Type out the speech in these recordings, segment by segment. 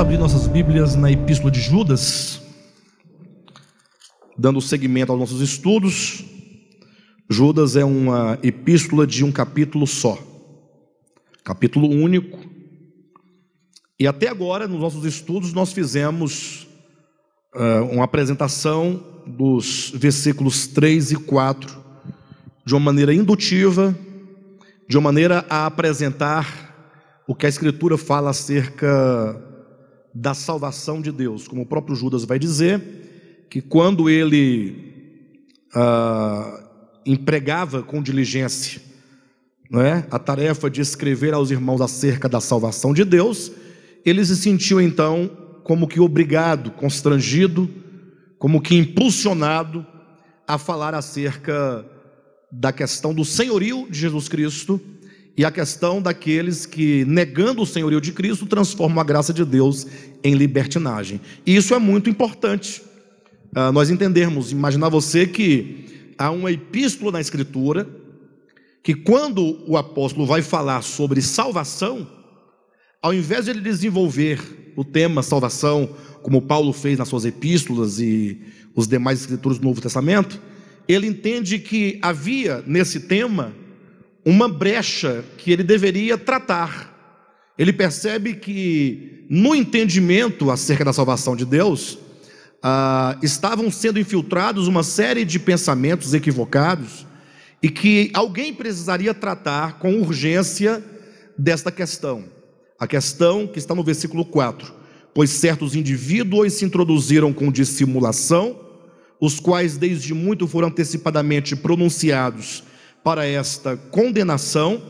abrir nossas Bíblias na Epístola de Judas, dando seguimento aos nossos estudos. Judas é uma epístola de um capítulo só, capítulo único. E até agora, nos nossos estudos, nós fizemos uh, uma apresentação dos versículos 3 e 4 de uma maneira indutiva, de uma maneira a apresentar o que a Escritura fala acerca da salvação de Deus, como o próprio Judas vai dizer, que quando ele ah, empregava com diligência não é, a tarefa de escrever aos irmãos acerca da salvação de Deus, ele se sentiu então como que obrigado, constrangido, como que impulsionado a falar acerca da questão do senhorio de Jesus Cristo e a questão daqueles que, negando o senhorio de Cristo, transformam a graça de Deus em libertinagem. E isso é muito importante uh, nós entendermos. Imaginar você que há uma epístola na Escritura que, quando o apóstolo vai falar sobre salvação, ao invés de ele desenvolver o tema salvação, como Paulo fez nas suas epístolas e os demais escrituras do Novo Testamento, ele entende que havia nesse tema uma brecha que ele deveria tratar. Ele percebe que, no entendimento acerca da salvação de Deus, ah, estavam sendo infiltrados uma série de pensamentos equivocados e que alguém precisaria tratar com urgência desta questão. A questão que está no versículo 4: Pois certos indivíduos se introduziram com dissimulação, os quais desde muito foram antecipadamente pronunciados para esta condenação,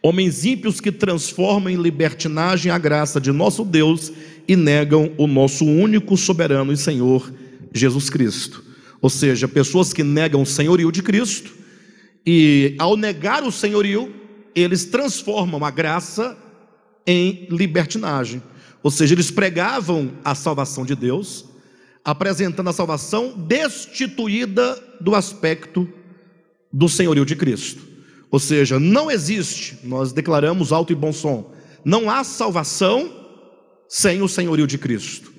homens ímpios que transformam em libertinagem a graça de nosso Deus e negam o nosso único soberano e Senhor Jesus Cristo. Ou seja, pessoas que negam o senhorio de Cristo e, ao negar o senhorio, eles transformam a graça em libertinagem. Ou seja, eles pregavam a salvação de Deus, apresentando a salvação destituída do aspecto do senhorio de Cristo. Ou seja, não existe, nós declaramos alto e bom som, não há salvação sem o senhorio de Cristo.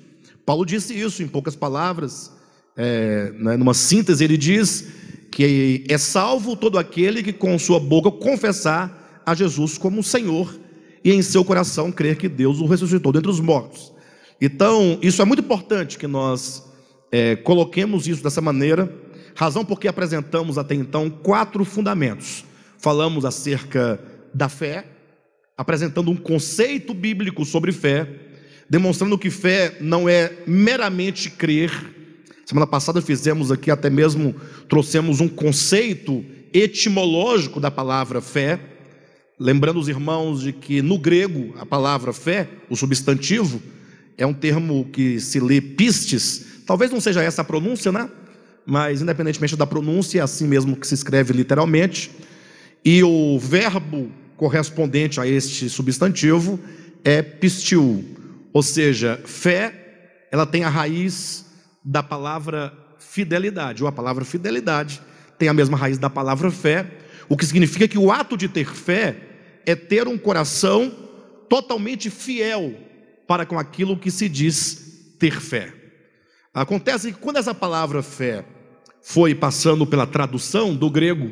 Paulo disse isso em poucas palavras, é, né, numa síntese, ele diz que é salvo todo aquele que com sua boca confessar a Jesus como Senhor e em seu coração crer que Deus o ressuscitou dentre os mortos. Então, isso é muito importante que nós é, coloquemos isso dessa maneira, razão porque apresentamos até então quatro fundamentos. Falamos acerca da fé, apresentando um conceito bíblico sobre fé, demonstrando que fé não é meramente crer. Semana passada fizemos aqui até mesmo trouxemos um conceito etimológico da palavra fé, lembrando os irmãos de que no grego a palavra fé, o substantivo, é um termo que se lê pistes, talvez não seja essa a pronúncia, né? mas independentemente da pronúncia, é assim mesmo que se escreve literalmente. E o verbo correspondente a este substantivo é pistil, ou seja, fé, ela tem a raiz da palavra fidelidade, ou a palavra fidelidade tem a mesma raiz da palavra fé, o que significa que o ato de ter fé é ter um coração totalmente fiel para com aquilo que se diz ter fé. Acontece que quando essa palavra fé foi passando pela tradução do grego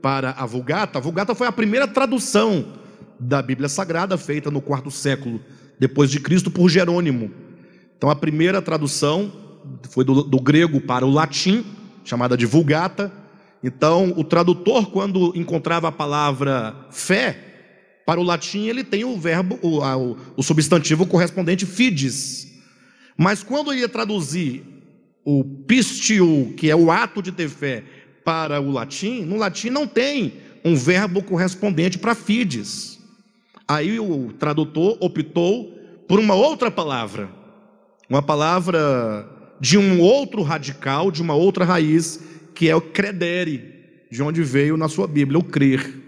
para a Vulgata, a Vulgata foi a primeira tradução da Bíblia Sagrada feita no quarto século depois de Cristo por Jerônimo. Então a primeira tradução foi do, do grego para o latim, chamada de Vulgata. Então o tradutor quando encontrava a palavra fé para o latim ele tem o verbo, o, o substantivo correspondente fides, mas quando ele ia traduzir o pistiu, que é o ato de ter fé, para o latim, no latim não tem um verbo correspondente para fides. Aí o tradutor optou por uma outra palavra, uma palavra de um outro radical, de uma outra raiz, que é o credere, de onde veio na sua Bíblia o crer.